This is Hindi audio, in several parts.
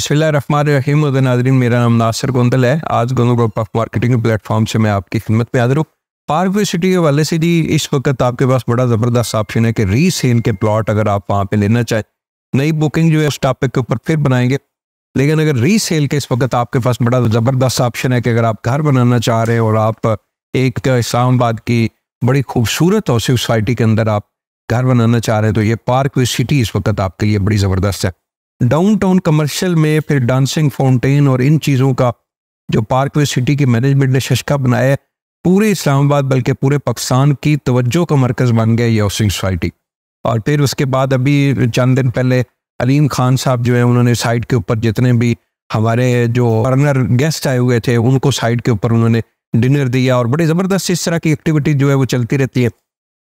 बिस्मिल्लाम नाजरीन मेरा नाम नासिर गोंदल है आज Gondal group of marketing platform से मैं आपकी खिदमत में हाजिर हूँ पार्क सिटी के वाले से जी इस वक्त आपके पास बड़ा ज़बरदस्त ऑप्शन है कि रीसेल के प्लॉट अगर आप वहाँ पे लेना चाहें नई बुकिंग जो है उस टॉपिक के ऊपर फिर बनाएंगे लेकिन अगर रीसेल के इस वक्त आपके पास बड़ा ज़बरदस्त ऑप्शन है कि अगर आप घर बनाना चाह रहे हैं और आप एक इस्लामाबाद की बड़ी खूबसूरत हाउसिंग सोसाइटी के अंदर आप घर बनाना चाह रहे हैं तो ये पार्क सिटी इस वक्त आपके लिए बड़ी ज़बरदस्त है डाउनटाउन कमर्शियल में फिर डांसिंग फाउंटेन और इन चीज़ों का जो पार्क वे सिटी की मैनेजमेंट ने शशका बनाया पूरे इस्लामाबाद बल्कि पूरे पाकिस्तान की तवज्जो का मरकज़ बन गया ये हाउसिंग सोसाइटी और फिर उसके बाद अभी चंद दिन पहले अलीम खान साहब जो है उन्होंने साइट के ऊपर जितने भी हमारे जो फॉरनर गेस्ट आए हुए थे उनको साइट के ऊपर उन्होंने डिनर दिया और बड़ी ज़बरदस्त इस तरह की एक्टिविटी जो है वो चलती रहती है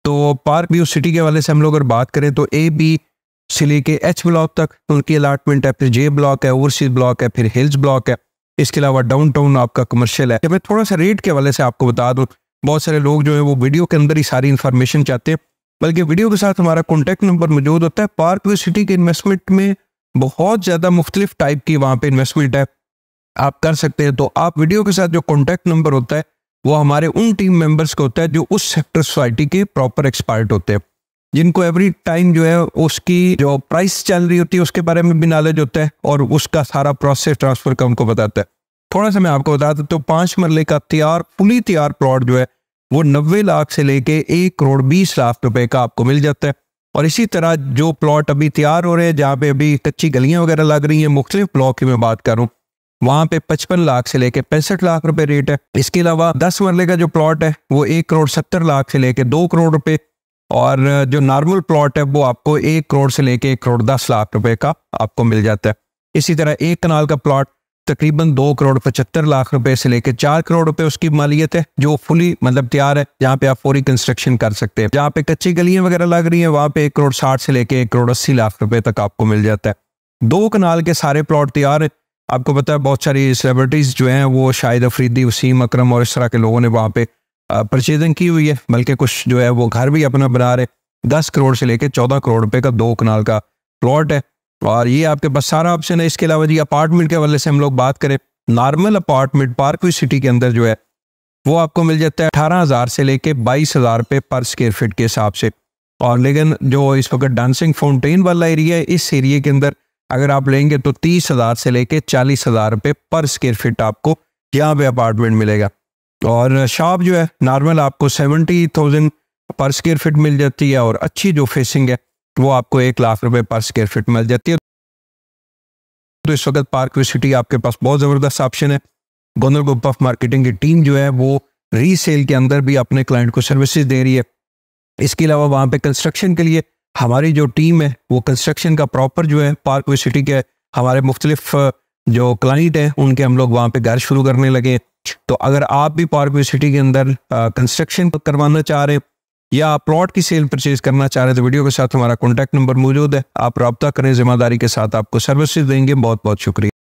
तो पार्क व्यू सिटी के वाले से हम लोग अगर बात करें तो ए बी से लेके एच ब्लॉक तक उनकी अलाटमेंट है फिर जे ब्लॉक है ओवरसीज ब्लॉक है फिर हिल्स ब्लॉक है इसके अलावा डाउनटाउन आपका कमर्शियल है मैं थोड़ा सा रेट के हवाले से आपको बता दूँ बहुत सारे लोग जो है वो वीडियो के अंदर ही सारी इन्फॉर्मेशन चाहते हैं बल्कि वीडियो के साथ हमारा कॉन्टैक्ट नंबर मौजूद होता है पार्क व्यू सिटी के इन्वेस्टमेंट में बहुत ज़्यादा मुख्तलिफ टाइप की वहाँ पर इन्वेस्टमेंट है आप कर सकते हैं तो आप वीडियो के साथ जो कॉन्टैक्ट नंबर होता है वो हमारे उन टीम मेंबर्स का होता है जो उस सेक्टर सोसाइटी के प्रॉपर एक्सपर्ट होते हैं जिनको एवरी टाइम जो है उसकी जो प्राइस चल रही होती है उसके बारे में भी नॉलेज होता है और उसका सारा प्रोसेस ट्रांसफर का उनको बताता है थोड़ा सा मैं आपको बता देता हूँ पांच मरले का तैयार पुली तैयार प्लॉट जो है वो नब्बे लाख से लेके एक करोड़ बीस लाख रुपए का आपको मिल जाता है और इसी तरह जो प्लॉट अभी तैयार हो रहे हैं जहाँ पे अभी कच्ची गलियां वगैरह लग रही हैं मुख्तलिफ ब्लॉक की मैं बात करूँ वहां पे पचपन लाख से लेके पैंसठ लाख रुपए रेट है इसके अलावा दस मरले का जो प्लॉट है वो एक करोड़ सत्तर लाख से लेके दो करोड़ रुपए और जो नॉर्मल प्लॉट है वो आपको एक करोड़ से लेके एक करोड़ दस लाख रुपए का आपको मिल जाता है इसी तरह एक कनाल का प्लॉट तकरीबन दो करोड़ पचहत्तर लाख रुपए से लेके चार करोड़ रुपए उसकी मालियत है जो फुली मतलब तैयार है जहाँ पे आप फोरी कंस्ट्रक्शन कर सकते हैं जहाँ पे कच्ची गलियां वगैरह लग रही है वहाँ पे एक करोड़ साठ से लेकर एक करोड़ अस्सी लाख रुपए तक आपको मिल जाता है दो कनाल के सारे प्लॉट तैयार है आपको पता है बहुत सारी सेलिब्रिटीज़ जो हैं वो शाहिद अफरीदी वसीम अक्रम और इस तरह के लोगों ने वहाँ पे परचेजिंग की हुई है बल्कि कुछ जो है वो घर भी अपना बना रहे दस करोड़ से लेकर चौदह करोड़ रुपए का दो कनाल का प्लॉट है और ये आपके पास सारा ऑप्शन है इसके अलावा जी अपार्टमेंट के हवाले से हम लोग बात करें नॉर्मल अपार्टमेंट पार्क सिटी के अंदर जो है वो आपको मिल जाता है अठारह हज़ार से लेके बाईस हज़ार रुपये पर स्क्वेयर फिट के हिसाब से और लेकिन जो इस वक्त डांसिंग फाउंटेन वाला एरिया है इस एरिए के अंदर अगर आप लेंगे तो तीस हज़ार से लेके चालीस हज़ार रुपये पर स्क्वेयर फिट आपको यहाँ पे अपार्टमेंट मिलेगा और शॉप जो है नॉर्मल आपको seventy thousand per square feet मिल जाती है और अच्छी जो फेसिंग है वो आपको एक लाख रुपए पर स्केयर फिट मिल जाती है तो इस वक्त पार्क सिटी आपके पास बहुत ज़बरदस्त ऑप्शन है गोंदर ग्रुप ऑफ मार्केटिंग की टीम जो है वो रीसेल के अंदर भी अपने क्लाइंट को सर्विसेज दे रही है इसके अलावा वहाँ पे कंस्ट्रक्शन के लिए हमारी जो टीम है वो कंस्ट्रक्शन का प्रॉपर जो है पार्क सिटी के हमारे मुख्तलिफ जो क्लाइंट हैं उनके हम लोग वहाँ पे घर शुरू करने लगे तो अगर आप भी पार्कवे सिटी के अंदर कंस्ट्रक्शन करवाना चाह रहे हैं या आप प्लॉट की सेल परचेज करना चाह रहे हैं तो वीडियो के साथ हमारा कॉन्टैक्ट नंबर मौजूद है आप रबता करें जिम्मेदारी के साथ आपको सर्विसेज देंगे बहुत बहुत शुक्रिया